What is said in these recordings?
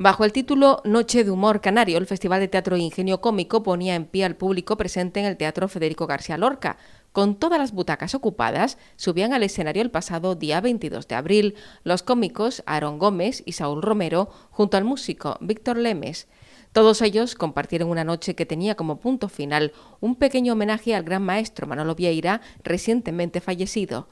Bajo el título Noche de Humor Canario, el Festival de Teatro e Ingenio Cómico ponía en pie al público presente en el Teatro Federico García Lorca. Con todas las butacas ocupadas, subían al escenario el pasado día 22 de abril los cómicos Aaron Gómez y Saúl Romero junto al músico Víctor Lemes. Todos ellos compartieron una noche que tenía como punto final un pequeño homenaje al gran maestro Manolo Vieira, recientemente fallecido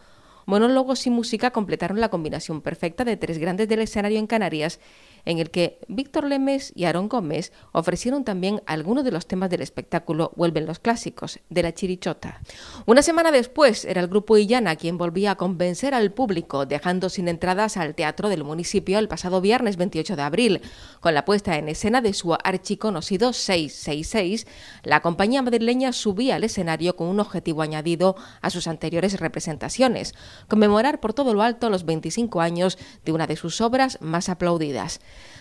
monólogos y música completaron la combinación perfecta de tres grandes del escenario en Canarias, en el que Víctor Lemes y Aarón Gómez ofrecieron también algunos de los temas del espectáculo Vuelven los clásicos, de la chirichota. Una semana después era el grupo Illana quien volvía a convencer al público, dejando sin entradas al teatro del municipio el pasado viernes 28 de abril, con la puesta en escena de su archiconocido 666, la compañía madrileña subía al escenario con un objetivo añadido a sus anteriores representaciones, conmemorar por todo lo alto los 25 años de una de sus obras más aplaudidas.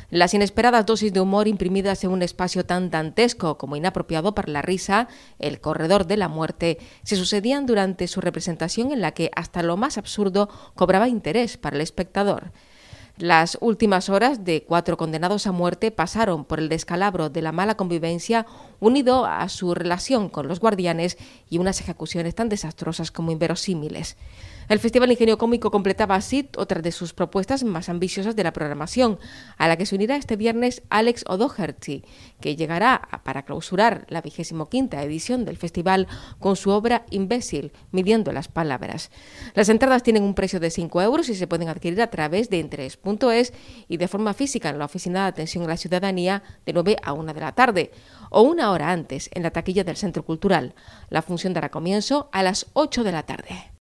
Las inesperadas dosis de humor imprimidas en un espacio tan dantesco como inapropiado para la risa, el corredor de la muerte, se sucedían durante su representación en la que hasta lo más absurdo cobraba interés para el espectador. Las últimas horas de cuatro condenados a muerte pasaron por el descalabro de la mala convivencia unido a su relación con los guardianes y unas ejecuciones tan desastrosas como inverosímiles. El Festival Ingenio Cómico completaba así otra de sus propuestas más ambiciosas de la programación, a la que se unirá este viernes Alex O'Doherty, que llegará para clausurar la vigésimo quinta edición del festival con su obra Imbécil, midiendo las palabras. Las entradas tienen un precio de 5 euros y se pueden adquirir a través de Interés y de forma física en la Oficina de Atención a la Ciudadanía de 9 a 1 de la tarde o una hora antes en la taquilla del Centro Cultural. La función dará comienzo a las 8 de la tarde.